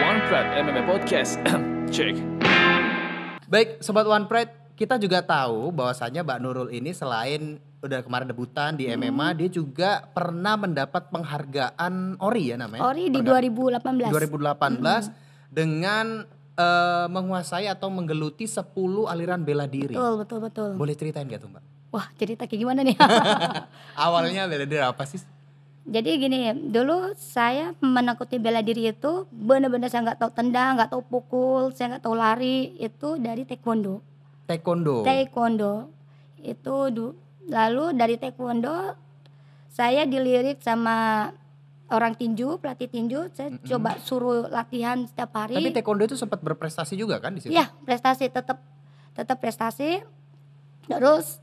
One Pride MMA Podcast. Cek. Baik, sobat One Pride, kita juga tahu bahwasanya Mbak Nurul ini selain udah kemarin debutan di MMA, hmm. dia juga pernah mendapat penghargaan ORI ya namanya. ORI di 2018. 2018 hmm. dengan uh, menguasai atau menggeluti 10 aliran bela diri. Betul, betul, betul. Boleh ceritain gak tuh, Mbak? Wah, cerita kayak gimana nih? Awalnya bela diri apa sih? Jadi gini, dulu saya menakuti bela diri itu benar-benar saya nggak tahu tendang, nggak tahu pukul, saya nggak tahu lari itu dari taekwondo. Taekwondo. Taekwondo itu du lalu dari taekwondo saya dilirik sama orang tinju, pelatih tinju, saya mm -hmm. coba suruh latihan setiap hari. Tapi taekwondo itu sempat berprestasi juga kan di situ? Iya, prestasi tetap tetap prestasi. Terus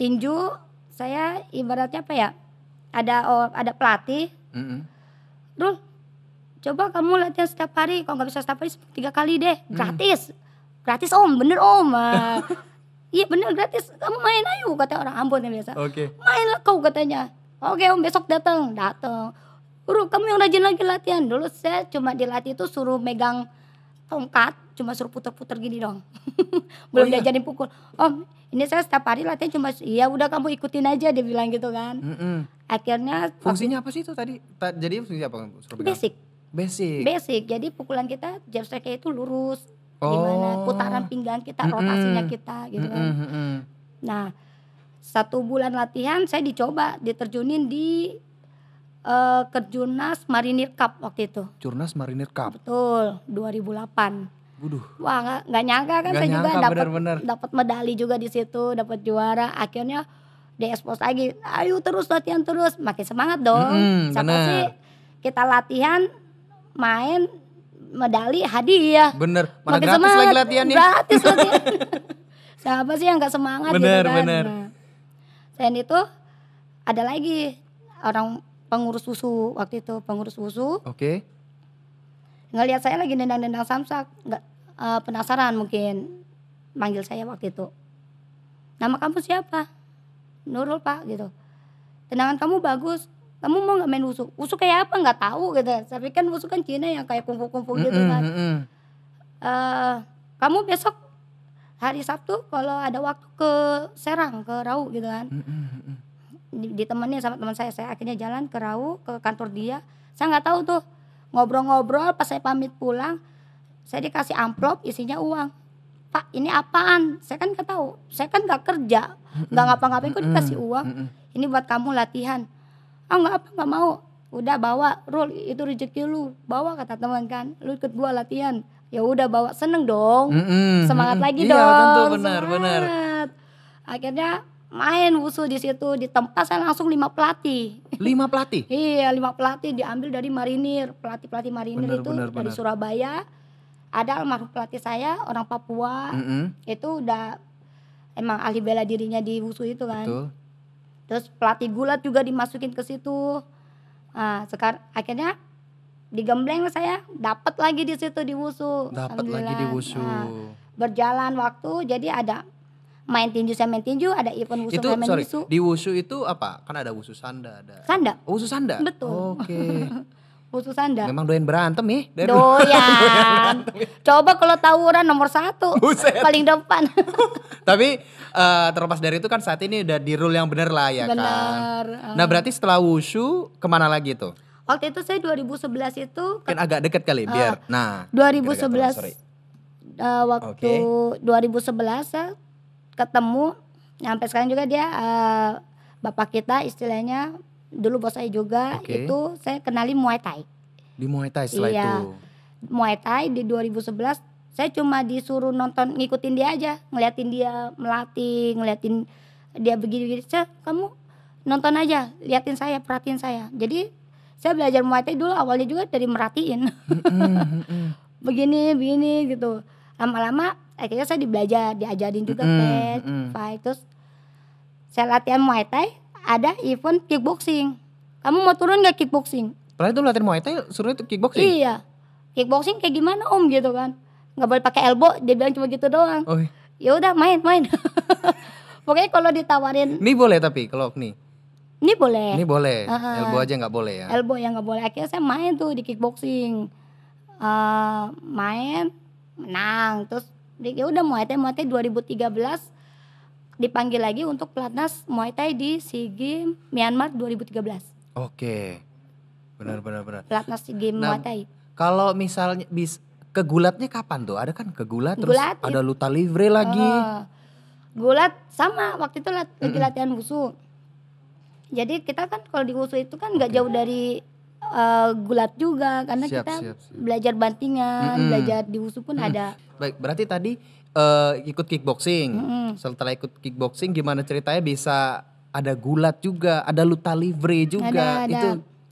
tinju saya ibaratnya apa ya? ada oh, ada pelatih mm-hmm. Dul, coba kamu latihan setiap hari kalau nggak bisa setiap hari tiga kali deh gratis mm. gratis om bener om ah. iya bener gratis kamu main ayo kata orang Ambon yang biasa okay. main lah kau katanya oke om besok datang datang uru kamu yang rajin lagi latihan dulu saya cuma dilatih itu suruh megang tongkat cuma suruh puter-puter gini dong oh belum oh, iya? diajarin pukul om ini saya setiap hari latihan cuma iya udah kamu ikutin aja dia bilang gitu kan mm hmm akhirnya fungsinya apa sih itu tadi Ta jadi fungsinya apa suruh basic basic basic jadi pukulan kita jab strike itu lurus oh. gimana putaran pinggang kita mm hmm rotasinya kita gitu kan mm hmm nah satu bulan latihan saya dicoba diterjunin di uh, ke Jurnas Marinir Cup waktu itu. Jurnas Marinir Cup. Betul, 2008. Waduh. Wah nggak gak nyangka kan gak saya nyangka, juga dapat dapat medali juga di situ, dapat juara. Akhirnya di expose lagi, ayo terus latihan terus, makin semangat dong. Mm -hmm, Sama sih kita latihan, main medali hadiah. Bener. Mana makin gratis semangat, lagi latihan nih. Gratis latihan. Siapa sih yang nggak semangat bener, gitu kan? Bener. Nah, selain itu ada lagi orang pengurus USU waktu itu pengurus USU. Oke. Okay. Ngelihat saya lagi nendang-nendang samsak, nggak uh, penasaran mungkin manggil saya waktu itu. Nama kamu siapa? Nurul Pak gitu. Tendangan kamu bagus. Kamu mau nggak main usuk? Usuk kayak apa? Nggak tahu gitu. Tapi kan usuk kan Cina yang kayak kumpul-kumpul gitu kan. Mm -hmm. uh, kamu besok hari Sabtu kalau ada waktu ke Serang ke Rau gitu kan. Mm -hmm ditemenin sama teman saya saya akhirnya jalan ke Rau ke kantor dia saya nggak tahu tuh ngobrol-ngobrol pas saya pamit pulang saya dikasih amplop isinya uang pak ini apaan saya kan nggak tahu saya kan nggak kerja nggak ngapa-ngapain kok dikasih uang ini buat kamu latihan ah oh, nggak apa nggak mau udah bawa rule itu rezeki lu bawa kata teman kan lu ikut gua latihan ya udah bawa seneng dong semangat lagi iya, dong tentu benar semangat. benar akhirnya main wusu di situ di tempat saya langsung lima pelatih lima pelatih iya lima pelatih diambil dari marinir pelatih pelatih marinir bener, itu bener, dari bener. Surabaya ada almarhum pelatih saya orang Papua mm -hmm. itu udah emang ahli bela dirinya di wusu itu kan Betul. terus pelatih gulat juga dimasukin ke situ nah, sekarang akhirnya digembleng saya dapat lagi di situ di wusu dapat lagi di wusu nah, berjalan waktu jadi ada main tinju saya main tinju, ada event wushu itu, saya main sorry, wushu. Di wushu itu apa? Kan ada wushu sanda, ada. Sanda. Oh, wushu sanda. Betul. Oke. Okay. wushu sanda. Memang doyan berantem ya? Doyan. doyan. Coba kalau tawuran nomor satu, Buset. paling depan. Tapi uh, terlepas dari itu kan saat ini udah di rule yang benar lah ya bener. kan. Eh. Nah berarti setelah wushu kemana lagi tuh? Waktu itu saya 2011 itu kan agak deket kali uh, biar. Eh, nah, 2011 ribu sebelas uh, waktu okay. 2011 sebelas ketemu sampai sekarang juga dia uh, bapak kita istilahnya dulu bos saya juga okay. itu saya kenali Muay Thai. Di Muay Thai setelah iya. itu. Muay Thai di 2011 saya cuma disuruh nonton ngikutin dia aja, ngeliatin dia melatih, ngeliatin dia begini-begini. Saya kamu nonton aja, liatin saya, perhatiin saya. Jadi saya belajar Muay Thai dulu awalnya juga dari merhatiin. begini, begini gitu. Lama-lama akhirnya saya dibelajar diajarin juga mm, pet mm. fight terus saya latihan muay thai ada event kickboxing kamu mau turun gak kickboxing pernah itu latihan muay thai suruh itu kickboxing iya kickboxing kayak gimana om gitu kan nggak boleh pakai elbow dia bilang cuma gitu doang oh. Iya. ya udah main main pokoknya kalau ditawarin ini boleh tapi kalau nih ini boleh ini boleh uh, elbow aja nggak boleh ya elbow yang nggak boleh akhirnya saya main tuh di kickboxing uh, main menang terus ya udah Muay Thai Muay Thai 2013 dipanggil lagi untuk pelatnas Muay Thai di SEA Myanmar 2013. Oke. Benar benar benar. Pelatnas SEA nah, Muay Thai. Kalau misalnya bis kegulatnya kapan tuh? Ada kan kegulat terus gulat, ada iya. luta livre lagi. Uh, gulat sama waktu itu lat, mm lagi latihan wusu. Jadi kita kan kalau di wusu itu kan nggak okay. jauh dari uh, gulat juga karena siap, kita siap, siap. belajar bantingan, mm-hmm. belajar diusup pun hmm ada. Baik, berarti tadi uh, ikut kickboxing. Mm-hmm. Setelah ikut kickboxing gimana ceritanya bisa ada gulat juga, ada luta livre juga. Ada, ada. Itu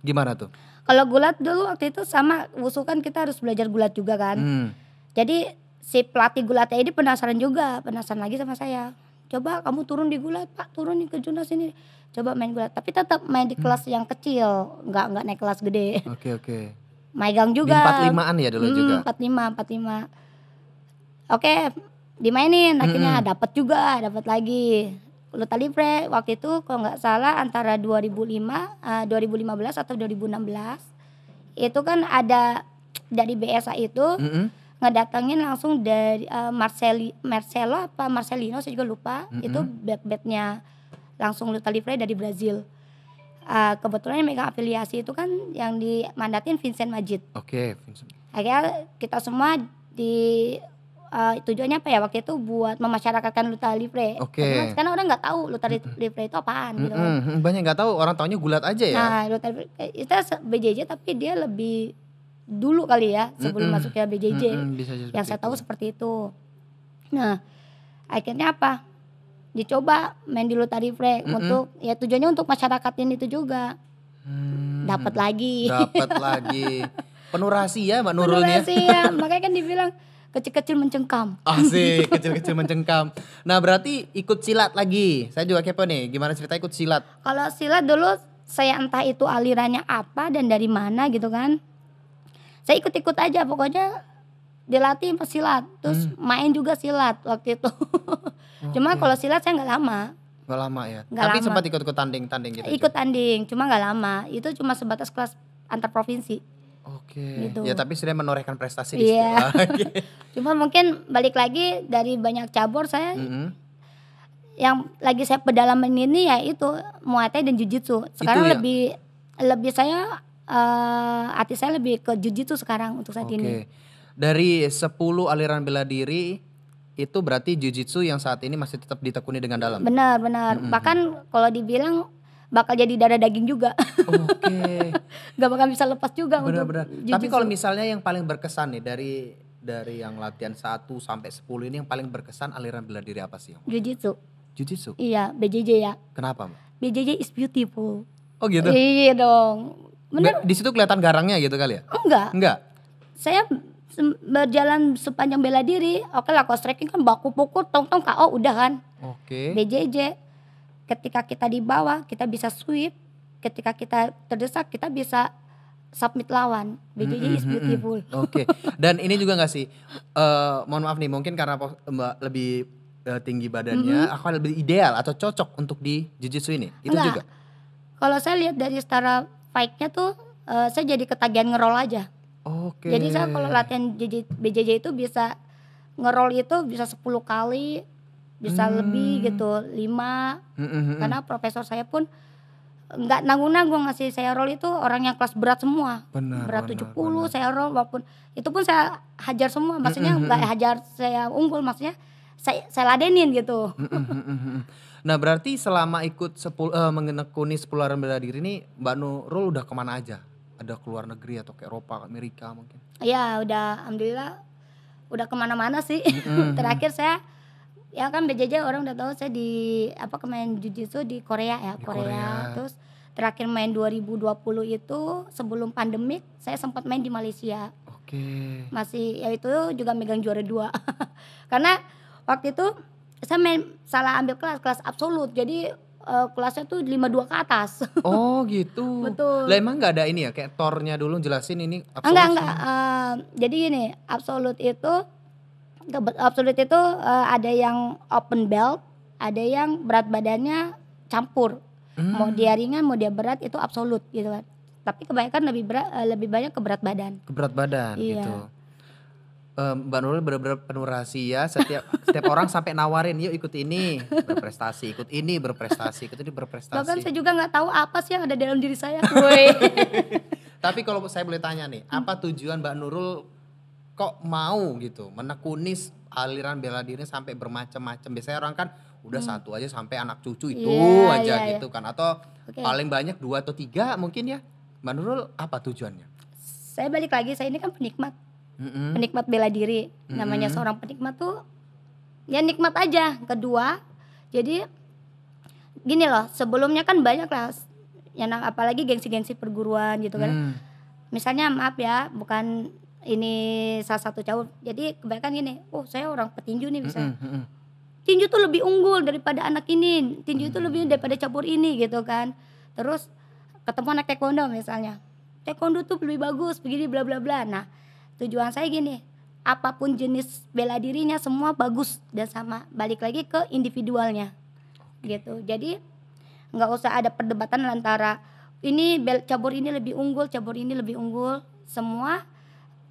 gimana tuh? Kalau gulat dulu waktu itu sama wusu kan kita harus belajar gulat juga kan. Mm. Jadi si pelatih gulatnya ini penasaran juga, penasaran lagi sama saya coba kamu turun di gulat pak turun ke Junas ini coba main gulat tapi tetap main di kelas hmm. yang kecil nggak nggak naik kelas gede oke okay, oke okay. gang juga empat limaan ya dulu hmm, juga empat lima oke dimainin hmm, akhirnya hmm. dapat juga dapat lagi Luta Libre waktu itu kalau nggak salah antara 2005 uh, 2015 atau 2016 itu kan ada dari BSA itu mm -hmm, hmm ngedatengin langsung dari uh, Marceli, Marcelo apa Marcelino saya juga lupa mm -hmm. itu langsung Luta Livre dari Brazil uh, kebetulan yang megang afiliasi itu kan yang dimandatin Vincent Majid oke okay, Vincent akhirnya kita semua di uh, tujuannya apa ya waktu itu buat memasyarakatkan luta livre. Oke. Okay. Karena kan orang nggak tahu luta livre itu apaan mm -hmm. gitu. Kan. Banyak nggak tahu orang taunya gulat aja ya. Nah, luta livre itu BJJ tapi dia lebih dulu kali ya sebelum mm -mm. masuknya BJJ. Mm -mm, bisa yang saya tahu itu. seperti itu. Nah, akhirnya apa? Dicoba main di Lotari Free mm -mm. untuk ya tujuannya untuk masyarakatnya itu juga. Hmm, dapat lagi. Dapat lagi. Penuh rahasia Mbak Nurul Penuh ya. rahasia. Makanya kan dibilang kecil-kecil mencengkam. Asik, kecil-kecil mencengkam. Nah, berarti ikut silat lagi. Saya juga kepo nih, gimana cerita ikut silat? Kalau silat dulu saya entah itu alirannya apa dan dari mana gitu kan saya ikut-ikut aja pokoknya dilatih silat terus hmm. main juga silat waktu itu okay. cuma kalau silat saya nggak lama nggak lama ya gak tapi lama. sempat ikut ikut tanding tanding gitu ikut tanding cuma nggak lama itu cuma sebatas kelas antar provinsi Oke. Okay. Gitu. Ya tapi sudah menorehkan prestasi di yeah. Iya. Cuma mungkin balik lagi dari banyak cabur saya mm -hmm yang lagi saya pedalaman ini ya itu Muay dan Jujitsu. Sekarang ya? lebih lebih saya uh, saya lebih ke jujitsu sekarang untuk saat okay. ini. Dari 10 aliran bela diri itu berarti jujitsu yang saat ini masih tetap ditekuni dengan dalam. Benar, benar. Mm -hmm. Bahkan kalau dibilang bakal jadi darah daging juga. Oke. Okay. Gak bakal bisa lepas juga benar, benar. Jujitsu. Tapi kalau misalnya yang paling berkesan nih dari dari yang latihan 1 sampai 10 ini yang paling berkesan aliran bela diri apa sih? Jujitsu. Jujitsu? Iya, BJJ ya. Kenapa? Mbak? BJJ is beautiful. Oh gitu? Iya dong. Bener? Di situ kelihatan garangnya gitu kali ya? Enggak. Oh, Enggak. Saya berjalan sepanjang bela diri. Oke lah, cross tracking kan baku pukul, tong tong KO udah kan. Oke. Okay. BJJ. Ketika kita di bawah, kita bisa sweep. Ketika kita terdesak, kita bisa submit lawan. BJJ mm -hmm, is beautiful. Oke. Okay. Dan ini juga gak sih? Uh, mohon maaf nih, mungkin karena Mbak lebih uh, tinggi badannya, mm -hmm. aku lebih ideal atau cocok untuk di jiu-jitsu ini. Itu Enggak. juga. Kalau saya lihat dari setara fake-nya tuh uh, saya jadi ketagihan ngerol aja. Oke. Okay. Jadi saya kalau latihan BJJ itu bisa ngerol itu bisa 10 kali, bisa hmm. lebih gitu, 5. Hmm, hmm, hmm, Karena profesor saya pun nggak nanggung-nanggung ngasih saya roll itu orang yang kelas berat semua. Benar, berat benar, 70 benar. saya roll walaupun itu pun saya hajar semua, hmm, maksudnya nggak -hmm. hajar saya unggul maksudnya saya, saya ladenin gitu. nah berarti selama ikut sepul, uh, eh, mengenekuni sepuluh bela diri ini Mbak Nurul udah kemana aja? Ada keluar negeri atau ke Eropa, Amerika mungkin? Iya udah alhamdulillah udah kemana-mana sih. Terakhir saya ya kan BJJ orang udah tahu saya di apa kemarin jujitsu di Korea ya di Korea. Korea terus terakhir main 2020 itu sebelum pandemik saya sempat main di Malaysia oke okay. masih ya itu juga megang juara dua karena waktu itu saya main salah ambil kelas kelas absolut jadi uh, kelasnya tuh lima dua ke atas. Oh gitu. Betul. Lah emang nggak ada ini ya kayak tornya dulu jelasin ini absolut. Enggak enggak. Uh, jadi gini, absolut itu absolut itu uh, ada yang open belt, ada yang berat badannya campur. Hmm. Mau dia ringan, mau dia berat itu absolut gitu kan. Tapi kebanyakan lebih berat, uh, lebih banyak ke berat badan. Ke berat badan iya. gitu um, Mbak Nurul benar-benar penuh rahasia setiap setiap orang sampai nawarin yuk ikut ini berprestasi ikut ini berprestasi ikut ini berprestasi bahkan saya juga nggak tahu apa sih yang ada dalam diri saya tapi kalau saya boleh tanya nih hmm. apa tujuan Mbak Nurul kok mau gitu menekunis aliran bela diri sampai bermacam-macam biasanya orang kan udah hmm. satu aja sampai anak cucu itu yeah, aja yeah, iya. gitu yeah. kan atau okay. paling banyak dua atau tiga mungkin ya Mbak Nurul apa tujuannya saya balik lagi saya ini kan penikmat hmm penikmat bela diri mm-hmm. namanya seorang penikmat tuh ya nikmat aja kedua jadi gini loh sebelumnya kan banyak lah ya nah apalagi gengsi-gengsi perguruan gitu kan mm. misalnya maaf ya bukan ini salah satu cowok jadi kebanyakan gini oh saya orang petinju nih bisa tinju tuh lebih unggul daripada anak ini tinju itu lebih mm. daripada cabur ini gitu kan terus ketemu anak taekwondo misalnya taekwondo tuh lebih bagus begini bla bla bla nah tujuan saya gini apapun jenis bela dirinya semua bagus dan sama balik lagi ke individualnya gitu jadi nggak usah ada perdebatan antara ini bel, cabur ini lebih unggul cabur ini lebih unggul semua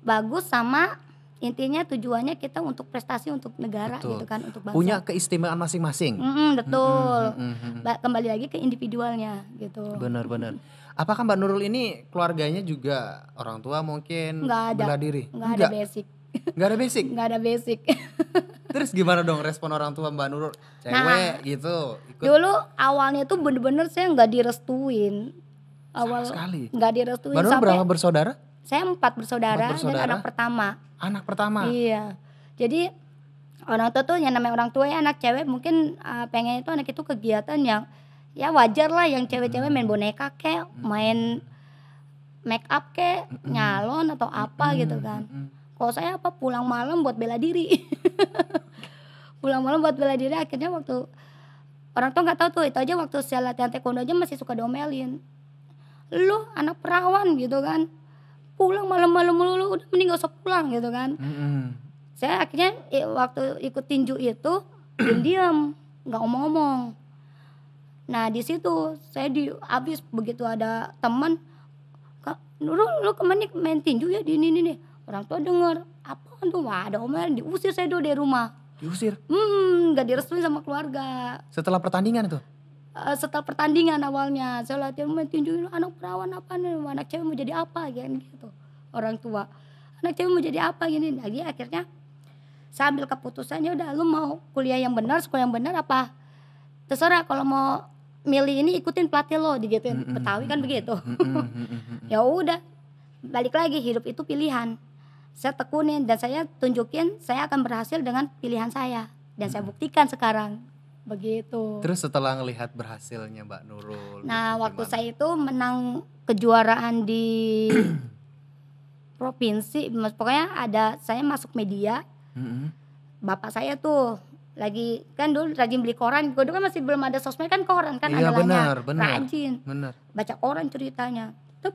bagus sama intinya tujuannya kita untuk prestasi untuk negara betul. gitu kan untuk bangsa punya keistimewaan masing-masing mm -hmm, betul mm -hmm, mm -hmm. kembali lagi ke individualnya gitu benar-benar Apakah Mbak Nurul ini keluarganya juga orang tua mungkin nggak ada. bela diri? Nggak, nggak ada basic. Nggak ada basic. nggak ada basic. Terus gimana dong respon orang tua Mbak Nurul? Nah, cewek nah, gitu. Ikut. Dulu awalnya tuh bener-bener saya nggak direstuin. Awal Sama sekali. Nggak direstuin. Mbak Nurul sampai berapa bersaudara? Saya empat bersaudara, empat bersaudara dan anak pertama. Anak pertama. Iya. Jadi orang tua tuh yang namanya orang tua ya anak cewek mungkin uh, eh, pengen itu anak itu kegiatan yang ya wajar lah yang cewek-cewek main boneka kek main make up kek nyalon atau apa gitu kan kalau saya apa pulang malam buat bela diri pulang malam buat bela diri akhirnya waktu orang tuh nggak tahu tuh itu aja waktu saya latihan taekwondo aja masih suka domelin lu anak perawan gitu kan pulang malam-malam lu udah mending gak usah pulang gitu kan saya akhirnya waktu ikut tinju itu diam nggak ngomong omong Nah di situ saya di habis begitu ada teman, kak lu lu kemarin main tinju ya di ini nih orang tua dengar apa tuh wah ada omelan diusir saya dulu dari rumah. Diusir? Hmm nggak direstuin sama keluarga. Setelah pertandingan itu? Uh, setelah pertandingan awalnya saya latihan main tinju anak perawan apa nih anak cewek mau jadi apa gitu orang tua anak cewek mau jadi apa gini lagi nah, akhirnya saya ambil keputusannya udah lu mau kuliah yang benar sekolah yang benar apa terserah kalau mau milih ini ikutin pelatih lo digituin mm -hmm. Betawi kan begitu mm -hmm. ya udah balik lagi hidup itu pilihan saya tekunin dan saya tunjukin saya akan berhasil dengan pilihan saya dan hmm. saya buktikan sekarang begitu terus setelah melihat berhasilnya Mbak Nurul nah gitu, waktu saya itu menang kejuaraan di provinsi pokoknya ada saya masuk media hmm. bapak saya tuh lagi kan dulu rajin beli koran gue dulu kan masih belum ada sosmed kan koran kan iya, andalannya bener, rajin bener. baca koran ceritanya tuh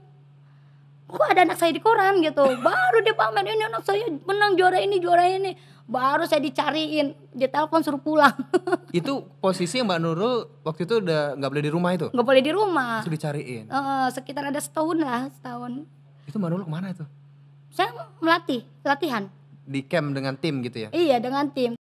kok ada anak saya di koran gitu baru dia pamer ini anak saya menang juara ini juara ini baru saya dicariin dia telepon suruh pulang itu posisi yang mbak Nurul waktu itu udah nggak boleh di rumah itu nggak boleh di rumah Terus dicariin uh, sekitar ada setahun lah setahun itu mbak Nurul kemana itu saya melatih latihan di camp dengan tim gitu ya iya dengan tim